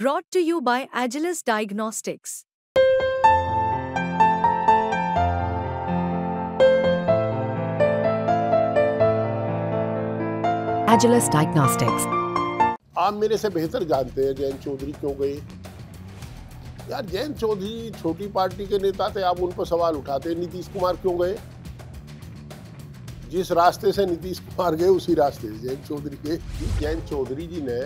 brought to you by Agilis Diagnostics. Agilis Diagnostics. आप मेरे से बेहतर जानते हैं जयंत चौधरी क्यों गए यार जयंत चौधरी छोटी पार्टी के नेता थे आप उन पर सवाल उठाते नीतीश कुमार क्यों गए जिस रास्ते से नीतीश कुमार गए उसी रास्ते से जयंत चौधरी गए जयंत चौधरी जी ने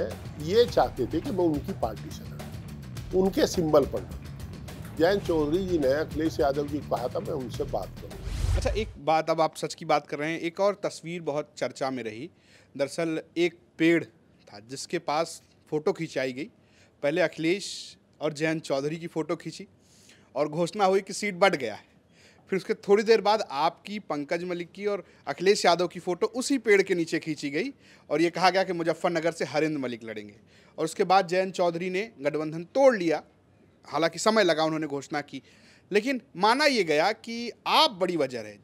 ये चाहते थे कि मैं उनकी पार्टी से लड़ा उनके सिंबल पर लड़ूँ जयंत चौधरी जी ने अखिलेश यादव जी कहा था मैं उनसे बात करूँ अच्छा एक बात अब आप सच की बात कर रहे हैं एक और तस्वीर बहुत चर्चा में रही दरअसल एक पेड़ था जिसके पास फ़ोटो खिंचाई गई पहले अखिलेश और जयंत चौधरी की फ़ोटो खींची और घोषणा हुई कि सीट बढ़ गया है फिर उसके थोड़ी देर बाद आपकी पंकज मलिक की और अखिलेश यादव की फ़ोटो उसी पेड़ के नीचे खींची गई और ये कहा गया कि मुजफ्फरनगर से हरिंद मलिक लड़ेंगे और उसके बाद जयंत चौधरी ने गठबंधन तोड़ लिया हालांकि समय लगा उन्होंने घोषणा की लेकिन माना यह गया कि आप बड़ी वजह रहे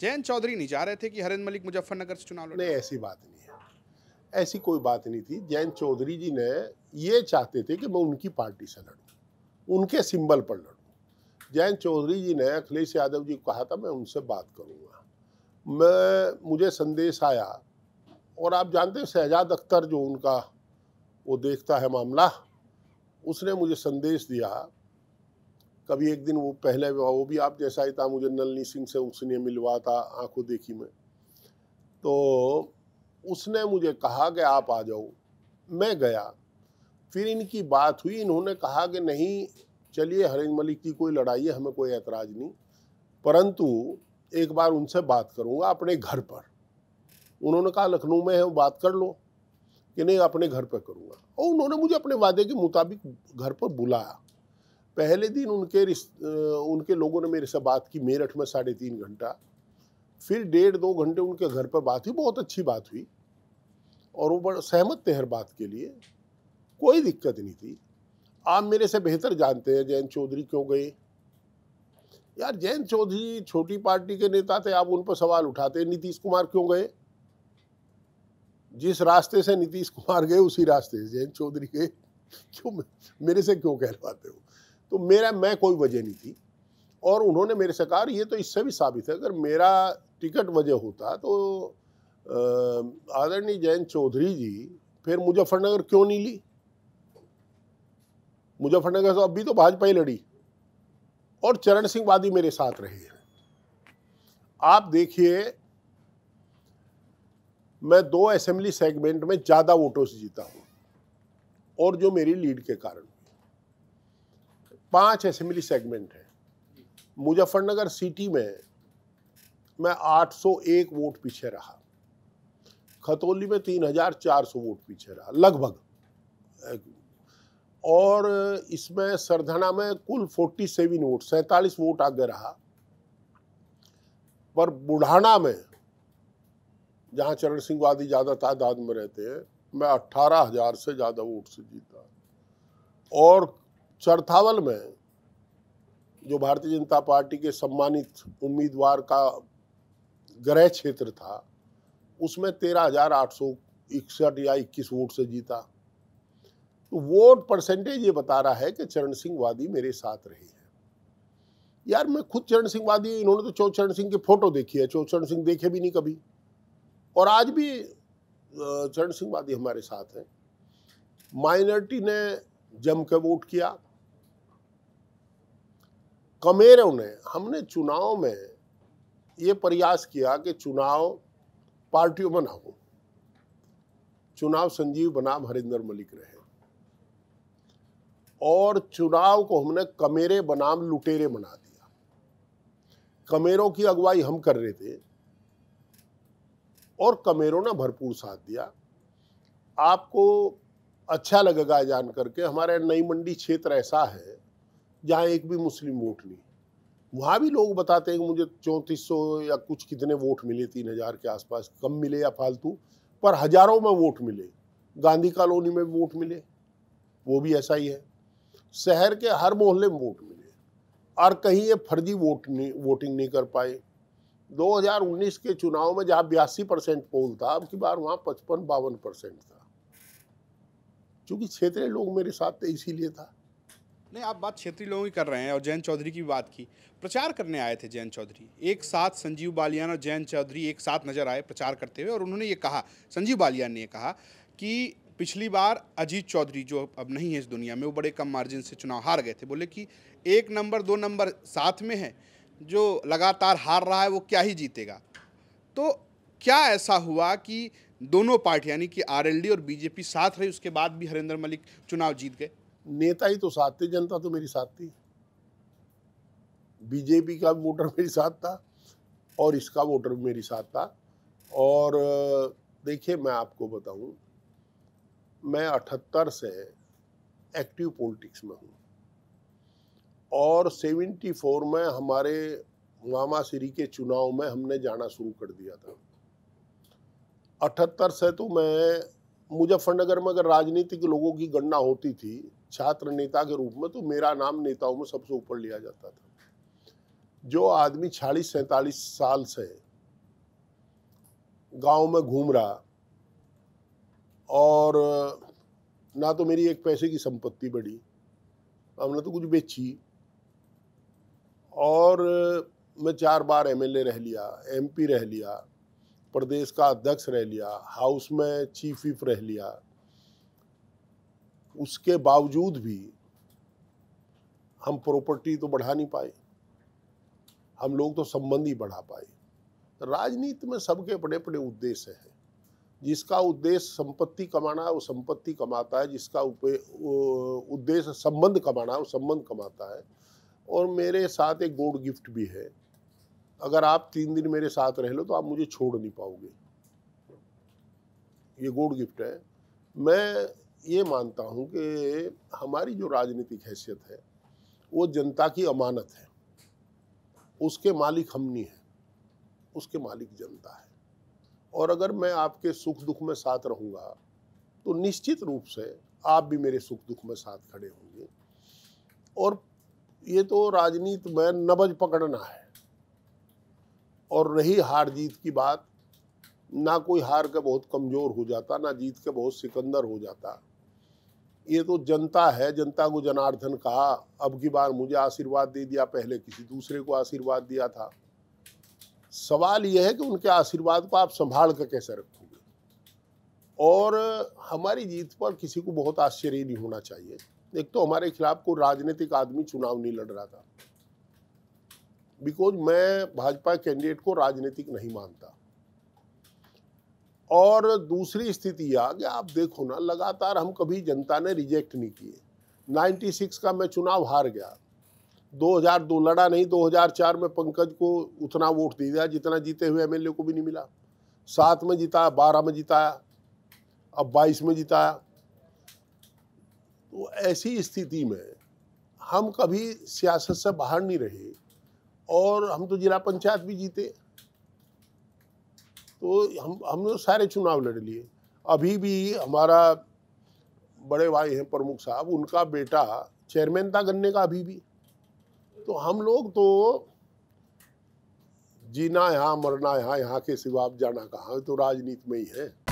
जयंत चौधरी नहीं जा रहे थे कि हरिंद मलिक मुजफ्फरनगर से चुनाव लड़े ऐसी बात नहीं है ऐसी कोई बात नहीं थी जयंत चौधरी जी ने ये चाहते थे कि मैं उनकी पार्टी से लड़ूँ उनके सिंबल पर लड़ूँ जयंत चौधरी जी ने अखिलेश यादव जी को कहा था मैं उनसे बात करूँगा मैं मुझे संदेश आया और आप जानते हैं शहजाद अख्तर जो उनका वो देखता है मामला उसने मुझे संदेश दिया कभी एक दिन वो पहले वो भी आप जैसा ही था मुझे नलनी सिंह से उसने मिलवा था आंखों देखी में तो उसने मुझे कहा कि आप आ जाओ मैं गया फिर इनकी बात हुई इन्होंने कहा कि नहीं चलिए हरेंद्र मलिक की कोई लड़ाई है हमें कोई एतराज़ नहीं परंतु एक बार उनसे बात करूँगा अपने घर पर उन्होंने कहा लखनऊ में है वो बात कर लो कि नहीं अपने घर पर करूँगा और उन्होंने मुझे अपने वादे के मुताबिक घर पर बुलाया पहले दिन उनके उनके लोगों ने मेरे से बात की मेरठ में साढ़े तीन घंटा फिर डेढ़ दो घंटे उनके घर पर बात हुई बहुत अच्छी बात हुई और वो बड़ा सहमत थे हर बात के लिए कोई दिक्कत नहीं थी आप मेरे से बेहतर जानते हैं जयंत चौधरी क्यों गए यार जयंत चौधरी छोटी पार्टी के नेता थे आप उन पर सवाल उठाते नीतीश कुमार क्यों गए जिस रास्ते से नीतीश कुमार गए उसी रास्ते से जयंत चौधरी गए क्यों मेरे से क्यों कहलवाते हो तो मेरा मैं कोई वजह नहीं थी और उन्होंने मेरे से कहा ये तो इससे भी साबित है अगर मेरा टिकट वजह होता तो आदरणीय जयंत चौधरी जी फिर मुजफ्फरनगर क्यों नहीं ली मुजफ्फरनगर से अभी तो भाजपा ही लड़ी और चरण सिंह वादी मेरे साथ रहे हैं आप देखिए मैं दो असेंबली सेगमेंट में ज़्यादा वोटों से जीता हूँ और जो मेरी लीड के कारण पांच असेंबली सेगमेंट है मुजफ्फरनगर सिटी में मैं 801 वोट पीछे रहा खतौली में 3400 वोट पीछे रहा लगभग और इसमें सरधना में कुल 47 वोट सैतालीस वोट आगे रहा पर बुढ़ाना में जहाँ चरण सिंह वादी ज़्यादा तादाद में रहते हैं मैं अट्ठारह हजार से ज़्यादा वोट से जीता और चरथावल में जो भारतीय जनता पार्टी के सम्मानित उम्मीदवार का ग्रह क्षेत्र था उसमें तेरह हजार आठ सौ इकसठ या इक्कीस वोट से जीता वोट परसेंटेज ये बता रहा है कि चरण सिंह वादी मेरे साथ रहे हैं यार मैं खुद चरण सिंह वादी इन्होंने तो चौचरण चरण सिंह की फोटो देखी है चौचरण चरण सिंह देखे भी नहीं कभी और आज भी चरण सिंह वादी हमारे साथ हैं माइनॉरिटी ने जम के वोट किया कमेरों ने हमने चुनाव में ये प्रयास किया कि चुनाव पार्टियों में ना हो चुनाव संजीव बनाम हरिंदर मलिक रहे और चुनाव को हमने कमेरे बनाम लुटेरे बना दिया कमेरों की अगुवाई हम कर रहे थे और कमेरों ने भरपूर साथ दिया आपको अच्छा लगेगा जान करके हमारे नई मंडी क्षेत्र ऐसा है जहाँ एक भी मुस्लिम वोट नहीं वहाँ भी लोग बताते हैं कि मुझे चौंतीस सौ या कुछ कितने वोट मिले तीन हज़ार के आसपास कम मिले या फालतू पर हज़ारों में वोट मिले गांधी कॉलोनी में वोट मिले वो भी ऐसा ही है शहर के हर मोहल्ले में वोट मिले और कहीं ये फर्जी वोट नहीं वोटिंग नहीं कर पाए 2019 के चुनाव में जहाँ बयासी परसेंट पोल था अब की बार वहाँ पचपन बावन परसेंट था क्योंकि क्षेत्रीय लोग मेरे साथ थे इसीलिए था नहीं आप बात क्षेत्रीय लोगों की कर रहे हैं और जैन चौधरी की बात की प्रचार करने आए थे जैन चौधरी एक साथ संजीव बालियान और जैन चौधरी एक साथ नजर आए प्रचार करते हुए और उन्होंने ये कहा संजीव बालियान ने कहा कि पिछली बार अजीत चौधरी जो अब नहीं है इस दुनिया में वो बड़े कम मार्जिन से चुनाव हार गए थे बोले कि एक नंबर दो नंबर साथ में है जो लगातार हार रहा है वो क्या ही जीतेगा तो क्या ऐसा हुआ कि दोनों पार्टी यानी कि आरएलडी और बीजेपी साथ रही उसके बाद भी हरेंद्र मलिक चुनाव जीत गए नेता ही तो साथ थे जनता तो मेरी साथ थी बीजेपी का वोटर मेरे साथ था और इसका वोटर मेरे साथ था और देखिए मैं आपको बताऊं मैं अठहत्तर से एक्टिव पॉलिटिक्स में हूँ और 74 में हमारे मामा श्री के चुनाव में हमने जाना शुरू कर दिया था अठहत्तर से तो मैं मुजफ्फरनगर में अगर राजनीतिक लोगों की गणना होती थी छात्र नेता के रूप में तो मेरा नाम नेताओं में सबसे ऊपर लिया जाता था जो आदमी छियालीस सैतालीस साल से गांव में घूम रहा और ना तो मेरी एक पैसे की संपत्ति बढ़ी हमने तो कुछ बेची और मैं चार बार एमएलए रह लिया एमपी रह लिया प्रदेश का अध्यक्ष रह लिया हाउस में चीफ विफ रह लिया उसके बावजूद भी हम प्रॉपर्टी तो बढ़ा नहीं पाए हम लोग तो संबंध ही बढ़ा पाए राजनीति में सबके बड़े बड़े उद्देश्य हैं जिसका उद्देश्य संपत्ति कमाना है वो संपत्ति कमाता है जिसका उद्देश्य संबंध कमाना है वो संबंध कमाता है और मेरे साथ एक गोड गिफ्ट भी है अगर आप तीन दिन मेरे साथ रह लो तो आप मुझे छोड़ नहीं पाओगे ये गोड गिफ्ट है मैं ये मानता हूँ कि हमारी जो राजनीतिक हैसियत है वो जनता की अमानत है उसके मालिक हम नहीं हैं उसके मालिक जनता है और अगर मैं आपके सुख दुख में साथ रहूंगा तो निश्चित रूप से आप भी मेरे सुख दुख में साथ खड़े होंगे और ये तो राजनीति में नबज पकड़ना है और रही हार जीत की बात ना कोई हार के बहुत कमज़ोर हो जाता ना जीत के बहुत सिकंदर हो जाता ये तो जनता है जनता को जनार्दन कहा अब की बार मुझे आशीर्वाद दे दिया पहले किसी दूसरे को आशीर्वाद दिया था सवाल यह है कि उनके आशीर्वाद को आप संभाल कर कैसे रखोगे और हमारी जीत पर किसी को बहुत आश्चर्य नहीं होना चाहिए एक तो हमारे खिलाफ कोई राजनीतिक आदमी चुनाव नहीं लड़ रहा था बिकॉज मैं भाजपा कैंडिडेट को राजनीतिक नहीं मानता और दूसरी स्थिति यह गया आप देखो ना लगातार हम कभी जनता ने रिजेक्ट नहीं किए 96 का मैं चुनाव हार गया 2002 लड़ा नहीं 2004 में पंकज को उतना वोट दे दिया जितना जीते हुए एमएलए को भी नहीं मिला सात में जिताया बारह में जिताया अब बाईस में जिताया तो ऐसी स्थिति में हम कभी सियासत से बाहर नहीं रहे और हम तो जिला पंचायत भी जीते तो हम हमने सारे चुनाव लड़ लिए अभी भी हमारा बड़े भाई हैं प्रमुख साहब उनका बेटा चेयरमैन था गन्ने का अभी भी तो हम लोग तो जीना यहाँ मरना यहाँ यहाँ के सिवा जाना कहाँ तो राजनीति में ही है